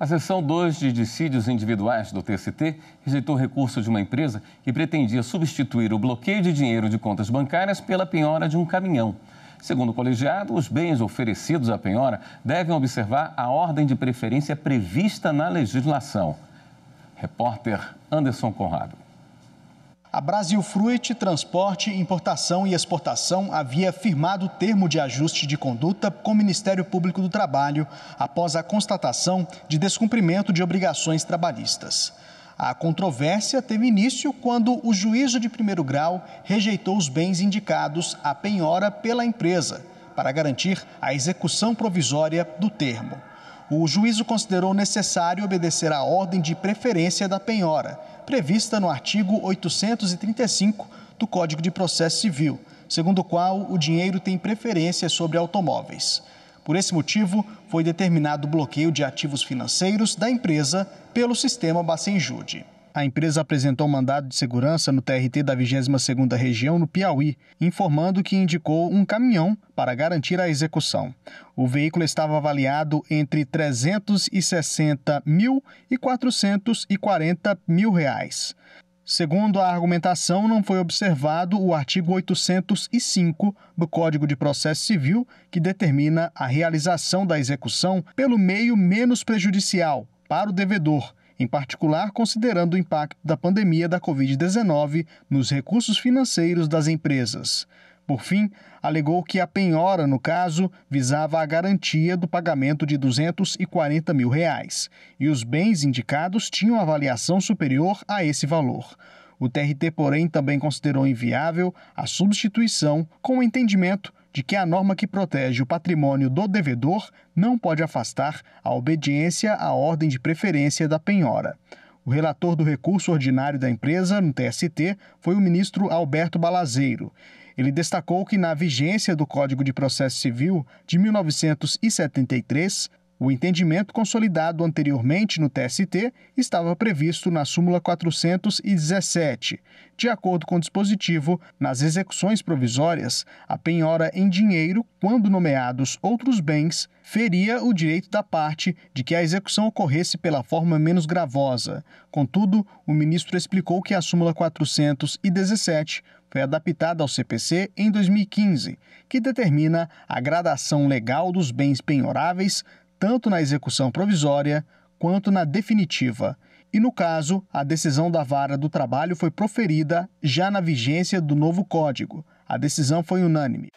A sessão 2 de dissídios individuais do TST rejeitou recurso de uma empresa que pretendia substituir o bloqueio de dinheiro de contas bancárias pela penhora de um caminhão. Segundo o colegiado, os bens oferecidos à penhora devem observar a ordem de preferência prevista na legislação. Repórter Anderson Conrado. A Brasil Fruit Transporte, Importação e Exportação havia firmado termo de ajuste de conduta com o Ministério Público do Trabalho após a constatação de descumprimento de obrigações trabalhistas. A controvérsia teve início quando o juízo de primeiro grau rejeitou os bens indicados à penhora pela empresa para garantir a execução provisória do termo o juízo considerou necessário obedecer à ordem de preferência da penhora, prevista no artigo 835 do Código de Processo Civil, segundo o qual o dinheiro tem preferência sobre automóveis. Por esse motivo, foi determinado o bloqueio de ativos financeiros da empresa pelo sistema Bacenjude. A empresa apresentou um mandado de segurança no TRT da 22ª Região, no Piauí, informando que indicou um caminhão para garantir a execução. O veículo estava avaliado entre 360 mil e 440 mil reais. Segundo a argumentação, não foi observado o artigo 805 do Código de Processo Civil, que determina a realização da execução pelo meio menos prejudicial para o devedor, em particular considerando o impacto da pandemia da Covid-19 nos recursos financeiros das empresas. Por fim, alegou que a penhora, no caso, visava a garantia do pagamento de 240 mil reais e os bens indicados tinham avaliação superior a esse valor. O TRT, porém, também considerou inviável a substituição com o entendimento de que a norma que protege o patrimônio do devedor não pode afastar a obediência à ordem de preferência da penhora. O relator do recurso ordinário da empresa, no TST, foi o ministro Alberto Balazeiro. Ele destacou que, na vigência do Código de Processo Civil de 1973, o entendimento consolidado anteriormente no TST estava previsto na súmula 417. De acordo com o dispositivo, nas execuções provisórias, a penhora em dinheiro, quando nomeados outros bens, feria o direito da parte de que a execução ocorresse pela forma menos gravosa. Contudo, o ministro explicou que a súmula 417 foi adaptada ao CPC em 2015, que determina a gradação legal dos bens penhoráveis tanto na execução provisória quanto na definitiva. E no caso, a decisão da Vara do Trabalho foi proferida já na vigência do novo Código. A decisão foi unânime.